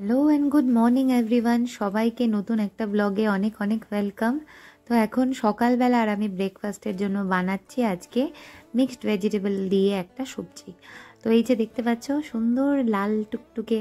hello and good morning everyone সবাইকে নতুন একটা ব্লগে অনেক অনেক ওয়েলকাম তো এখন সকালবেলা আর আমি ব্রেকফাস্টের জন্য বানাচ্ছি আজকে মিক্সড ভেজিটেবল দিয়ে একটা সবজি তো এই যে দেখতে পাচ্ছ সুন্দর লাল টুকটুকে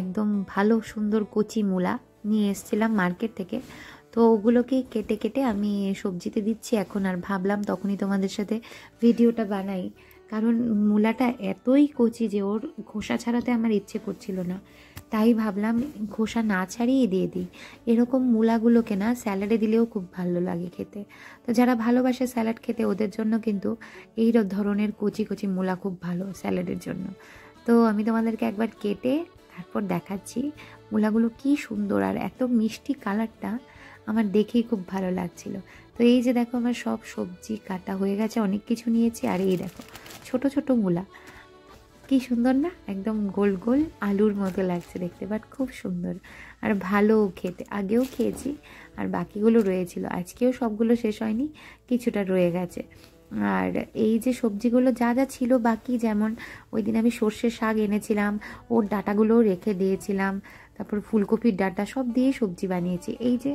একদম ভালো সুন্দর কচি মূলা নিয়ে এসেছিলাম মার্কেট থেকে তো ওগুলোকে কেটে কেটে আমি সবজিতে দিচ্ছি এখন আর ভাবলাম তখনই তোমাদের সাথে ভিডিওটা বানাই কারণ মূলাটা এতই কচি যে ওর খোসা ছাড়াতে আমার ইচ্ছে করছিল না তাই ভাবলাম খোসা না ছাড়িয়ে দিয়ে দিই এরকম মূলাগুলোকে না স্যালাডে দিলেও খুব ভালো লাগে খেতে তো যারা ভালোবাসে স্যালাড খেতে ওদের জন্য কিন্তু এই ধরনের কচি কচি মূলা খুব ভালো স্যালাডের জন্য তো আমি তোমাদেরকে একবার কেটে তারপর দেখাচ্ছি মূলাগুলো কি সুন্দর আর এত মিষ্টি কালারটা আমার দেখেই খুব ভালো লাগছিল তো এই যে দেখো আমার সব সবজি কাটা হয়ে গেছে অনেক কিছু নিয়েছি আর এই দেখো ছোট ছোট মূলা কি সুন্দর না একদম গোল গোল আলুর মতো লাগছে দেখতে বাট খুব সুন্দর আর ভালো খেতে আগেও খেয়েছি আর বাকিগুলো রয়েছিল আজকেও সবগুলো শেষ হয়নি কিছুটা রয়ে গেছে আর এই যে সবজিগুলো যা যা ছিল বাকি যেমন ওই দিন আমি সর্ষের শাক এনেছিলাম ওর ডাটাগুলোও রেখে দিয়েছিলাম তারপর ফুলকপির ডাটা সব দিয়ে সবজি বানিয়েছি এই যে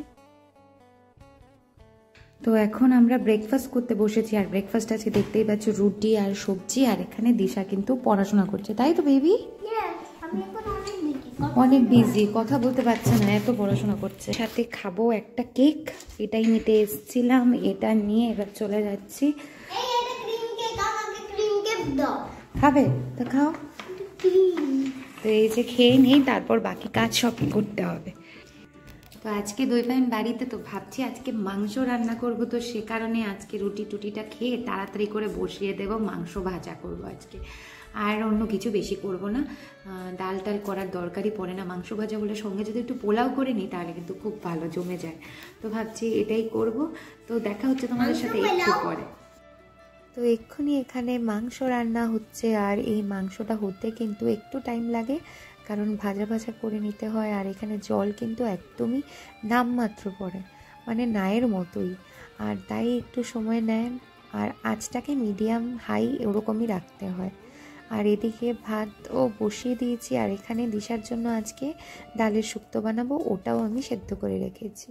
তো এখন আমরা ব্রেকফাস্ট করতে বসেছি আর ব্রেকফাস্ট আছে দেখতেই পাচ্ছি রুটি আর সবজি আর এখানে দিশা কিন্তু পড়াশোনা করছে তাই তো বেবি অনেক বিজি কথা বলতে পারছে না এত পড়াশোনা করছে সাথে খাবো একটা কেক এটাই নিতে এসছিলাম এটা নিয়ে এবার চলে যাচ্ছি খাবে তো খাও তো এই যে খেয়ে নেই তারপর বাকি কাজ সব করতে হবে তো আজকে দই পাইন বাড়িতে তো ভাবছি আজকে মাংস রান্না করব তো সে কারণে আজকে রুটি টুটিটা খেয়ে তাড়াতাড়ি করে বসিয়ে দেব মাংস ভাজা করব আজকে আর অন্য কিছু বেশি করব না ডাল টাল করার দরকারই পড়ে না মাংস ভাজা বলে সঙ্গে যদি একটু পোলাও করে নিই তাহলে কিন্তু খুব ভালো জমে যায় তো ভাবছি এটাই করব তো দেখা হচ্ছে তোমাদের সাথে একটু পরে তো এক্ষুনি এখানে মাংস রান্না হচ্ছে আর এই মাংসটা হতে কিন্তু একটু টাইম লাগে কারণ ভাজা ভাজা করে নিতে হয় আর এখানে জল কিন্তু একদমই নামমাত্র পড়ে মানে নায়ের মতোই আর তাই একটু সময় নেন আর আঁচটাকে মিডিয়াম হাই ওরকমই রাখতে হয় আর এদিকে ভাতও বসিয়ে দিয়েছি আর এখানে দিশার জন্য আজকে ডালের শুক্তো বানাবো ওটাও আমি সেদ্ধ করে রেখেছি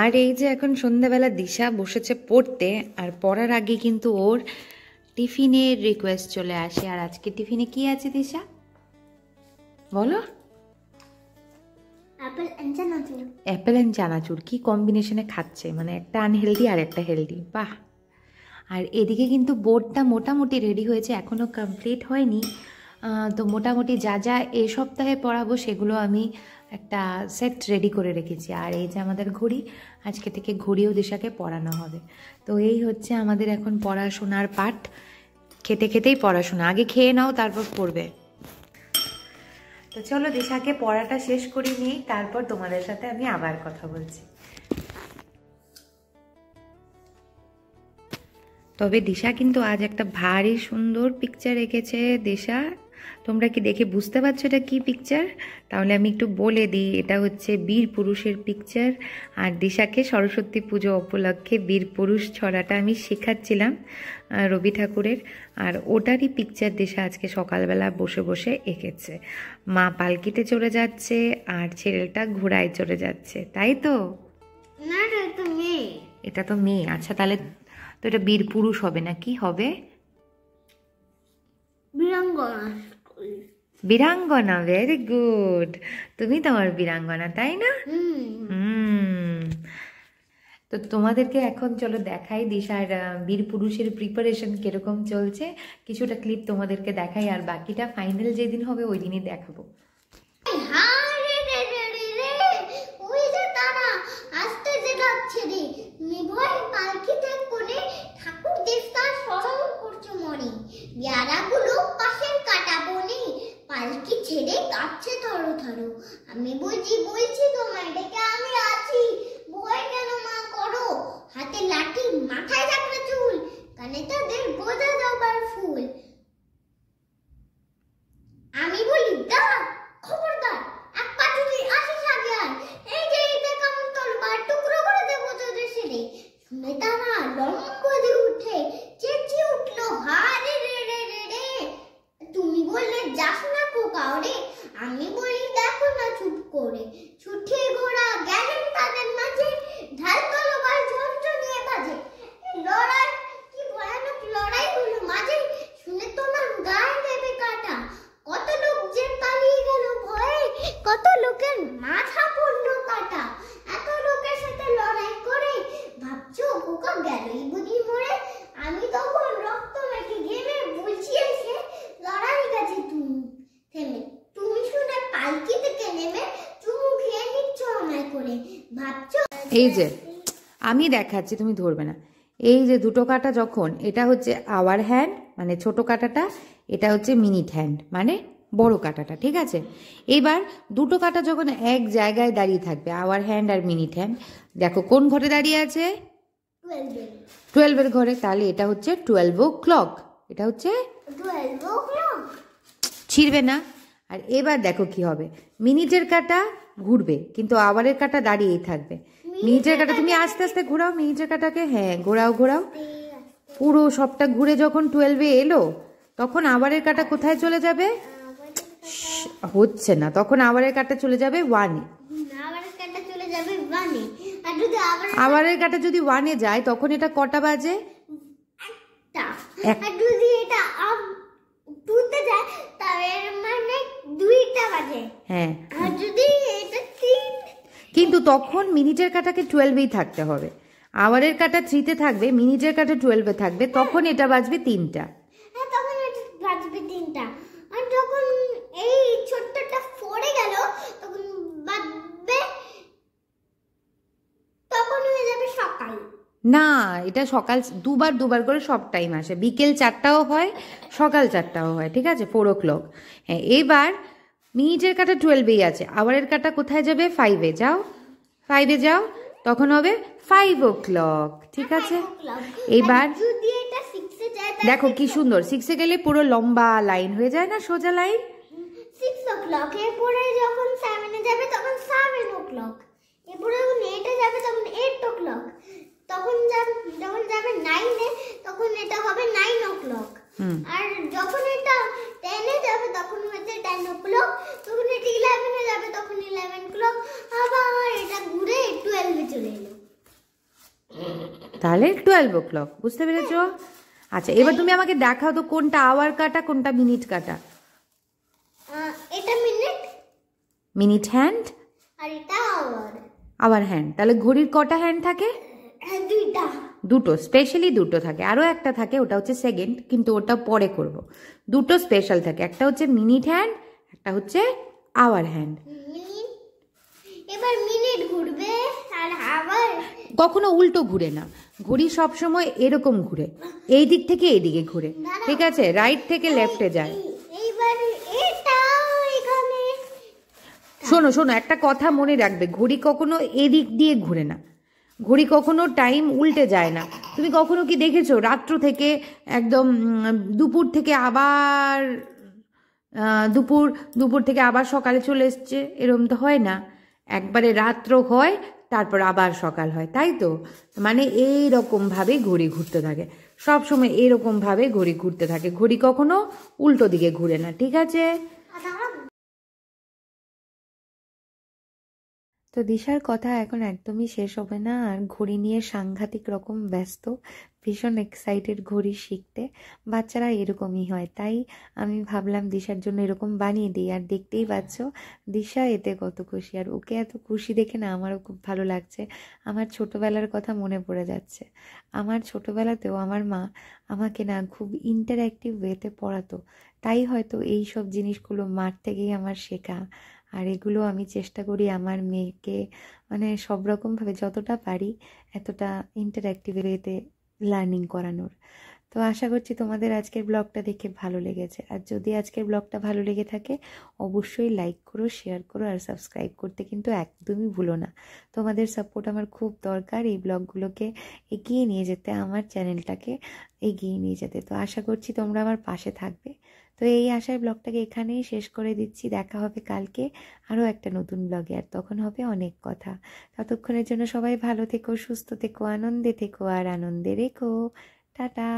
আর এই যে এখন সন্ধ্যাবেলা দিশা বসেছে পড়তে আর পড়ার আগে কিন্তু ওর টিফিনের রিকোয়েস্ট চলে আসে আর আজকে টিফিনে কি আছে দিশা বলো অ্যাপেল অ্যান্ড চানাচুর অ্যাপেল অ্যান্ড কি কম্বিনেশনে খাচ্ছে মানে একটা আনহেলদি আর একটা হেলদি বাহ আর এদিকে কিন্তু বোর্ডটা মোটামুটি রেডি হয়েছে এখনও কমপ্লিট হয়নি তো মোটামুটি যা যা এই সপ্তাহে পড়াবো সেগুলো আমি একটা সেট রেডি করে রেখেছি আর এই যে আমাদের ঘড়ি আজকে থেকে ঘড়িও দিশাকে পড়ানো হবে তো এই হচ্ছে আমাদের এখন পড়াশোনার পাঠ খেতে খেতেই পড়াশোনা আগে খেয়ে নাও তারপর পড়বে তো চলো দিশাকে পড়াটা শেষ করে নিই তারপর তোমাদের সাথে আমি আবার কথা বলছি তবে দিশা কিন্তু আজ একটা ভারী সুন্দর পিকচার এঁকেছে দিশা তোমরা কি দেখে বুঝতে পারছো এটা কী পিকচার তাহলে আমি একটু বলে দিই এটা হচ্ছে বীর পুরুষের পিকচার আর দিশাকে সরস্বতী পুজো উপলক্ষে বীর পুরুষ ছড়াটা আমি শেখাচ্ছিলাম রবি ঠাকুরের আর ওটারই পিকচার দিশা আজকে সকালবেলা বসে বসে এঁকেছে মা পালকিতে চলে যাচ্ছে আর ছেলেটা ঘোড়ায় চড়ে যাচ্ছে তাই তো না এটা মেয়ে এটা তো মেয়ে আচ্ছা তাহলে তো এটা বীর পুরুষ হবে না কি হবে বীরাঙ্গনা ভেরি গুড তুমি তো আমার বীরাঙ্গনা তাই না তো তোমাদেরকে এখন চলো দেখাই দিশার বীর পুরুষের প্রিপারেশন কিরকম চলছে কিছুটা ক্লিপ তোমাদেরকে দেখাই আর বাকিটা ফাইনাল যেদিন হবে ওই দিনই দেখাবো হ্যাঁ কাটছে ধরো ধরো আমি বুঝি বলছি তোমায় ডেকে আমি আছি বই কেন মা করো হাতে লাঠি মাথায় থাকবে চুল কানে তাদের গোজা যাবার ফুল আমি বলি দা খবরদার এক পা যদি আসিস আগে এই যে এটা কেমন তলবার টুকরো করে দেবো তোদের ছেলে শুনে তারা লম্বা এই যে আমি দেখাচ্ছি তুমি ধরবে না এই যে দুটো কাটা যখন এটা হচ্ছে আওয়ার হ্যান্ড মানে ছোট কাটাটা এটা হচ্ছে মিনিট হ্যান্ড মানে বড় কাটাটা ঠিক আছে এবার দুটো কাটা যখন এক জায়গায় দাঁড়িয়ে থাকবে আওয়ার হ্যান্ড আর মিনিট হ্যান্ড দেখো কোন ঘরে দাঁড়িয়ে আছে টুয়েলভের ঘরে তাহলে এটা হচ্ছে টুয়েলভ ও ক্লক এটা হচ্ছে ছিঁড়বে না আর এবার দেখো কি হবে মিনিটের কাটা ঘুরবে কিন্তু আবারের কাটা দাঁড়িয়েই থাকবে মিহিজের কাটা তুমি আস্তে আস্তে ঘোরাও মিহিজের কাটাকে হ্যাঁ ঘোরাও ঘোরাও পুরো সবটা ঘুরে যখন টুয়েলভে এলো তখন আবারের কাটা কোথায় চলে যাবে হচ্ছে না তখন আবারের কাটা চলে যাবে ওয়ানে আবারের কাটা যদি ওয়ানে যায় তখন এটা কটা বাজে মানে হ্যাঁ তখন মিনিটের কাটাকে টুয়েলভেই থাকতে হবে আওয়ারের কাটা থ্রিতে থাকবে মিনিটের কাটা টুয়েলভে থাকবে তখন এটা বাজবে তিনটা হ্যাঁ, না এটা সকাল দুবার দুবার করে সব টাইম আসে বিকেল চারটাও হয় সকাল চারটাও হয় ঠিক আছে ফোর ও ক্লক হ্যাঁ এবার মিনিটের কাটা টুয়েলভেই আছে আওয়ারের কাটা কোথায় যাবে ফাইভে যাও ফাইভে যাও তখন হবে ফাইভ ও ক্লক ঠিক আছে এইবার মানে দেখো কি সুন্দর সিক্সে গেলে পুরো লম্বা লাইন হয়ে যায় না সোজা লাইন সিক্স ও ক্লক যখন সেভেনে যাবে তখন ও ক্লক যাবে তখন এইট ও ক্লক তখন যখন যাবে নাইনে তখন এটা হবে নাইন ও ক্লক আর তাহলে টুয়েলভ ও ক্লক বুঝতে পেরেছ আচ্ছা এবার তুমি আমাকে দেখাও তো কোনটা আওয়ার কাটা কোনটা মিনিট কাটা মিনিট হ্যান্ড আর আওয়ার হ্যান্ড তাহলে ঘড়ির কটা হ্যান্ড থাকে হ্যাঁ, দুটো স্পেশালি দুটো থাকে আরও একটা থাকে ওটা হচ্ছে সেকেন্ড কিন্তু ওটা পরে করব দুটো স্পেশাল থাকে একটা হচ্ছে মিনিট হ্যান্ড একটা হচ্ছে আওয়ার হ্যান্ড এবার মিনিট ঘুরবে আর আওয়ার কখনো উল্টো ঘুরে না ঘড়ি সবসময় এরকম ঘুরে এই দিক থেকে এই দিকে ঘুরে ঠিক আছে রাইট থেকে লেফটে যায় শোনো শোনো একটা কথা মনে রাখবে ঘড়ি কখনো এদিক দিয়ে ঘুরে না ঘড়ি কখনো টাইম উল্টে যায় না তুমি কখনো কি দেখেছো রাত্র থেকে একদম দুপুর থেকে আবার দুপুর দুপুর থেকে আবার সকালে চলে এসছে এরম তো হয় না একবারে রাত্র হয় তারপর আবার সকাল হয় তাই তো মানে এই রকমভাবে ঘড়ি ঘুরতে থাকে সব সময় এরকমভাবে ঘড়ি ঘুরতে থাকে ঘড়ি কখনো উল্টো দিকে ঘুরে না ঠিক আছে তো দিশার কথা এখন একদমই শেষ হবে না আর ঘড়ি নিয়ে সাংঘাতিক রকম ব্যস্ত ভীষণ এক্সাইটেড ঘড়ি শিখতে বাচ্চারা এরকমই হয় তাই আমি ভাবলাম দিশার জন্য এরকম বানিয়ে দিই আর দেখতেই পাচ্ছ দিশা এতে কত খুশি আর ওকে এত খুশি দেখে না আমারও খুব ভালো লাগছে আমার ছোটোবেলার কথা মনে পড়ে যাচ্ছে আমার ছোটোবেলাতেও আমার মা আমাকে না খুব ইন্টারঅ্যাক্টিভ ওয়েতে পড়াতো তাই হয়তো এই সব জিনিসগুলো মার থেকেই আমার শেখা আর এগুলো আমি চেষ্টা করি আমার মেয়েকে মানে সব রকমভাবে যতটা পারি এতটা ইন্টারঅ্যাক্টিভ ওয়েতে লার্নিং করানোর তো আশা করছি তোমাদের আজকের ব্লগটা দেখে ভালো লেগেছে আর যদি আজকের ব্লগটা ভালো লেগে থাকে অবশ্যই লাইক করো শেয়ার করো আর সাবস্ক্রাইব করতে কিন্তু একদমই ভুলো না তোমাদের সাপোর্ট আমার খুব দরকার এই ব্লগগুলোকে এগিয়ে নিয়ে যেতে আমার চ্যানেলটাকে এগিয়ে নিয়ে যেতে তো আশা করছি তোমরা আমার পাশে থাকবে তো এই আশায় ব্লগটাকে এখানেই শেষ করে দিচ্ছি দেখা হবে কালকে আরও একটা নতুন ব্লগে আর তখন হবে অনেক কথা ততক্ষণের জন্য সবাই ভালো থেকো সুস্থ থেকো আনন্দে থেকো আর আনন্দে রেখো টাটা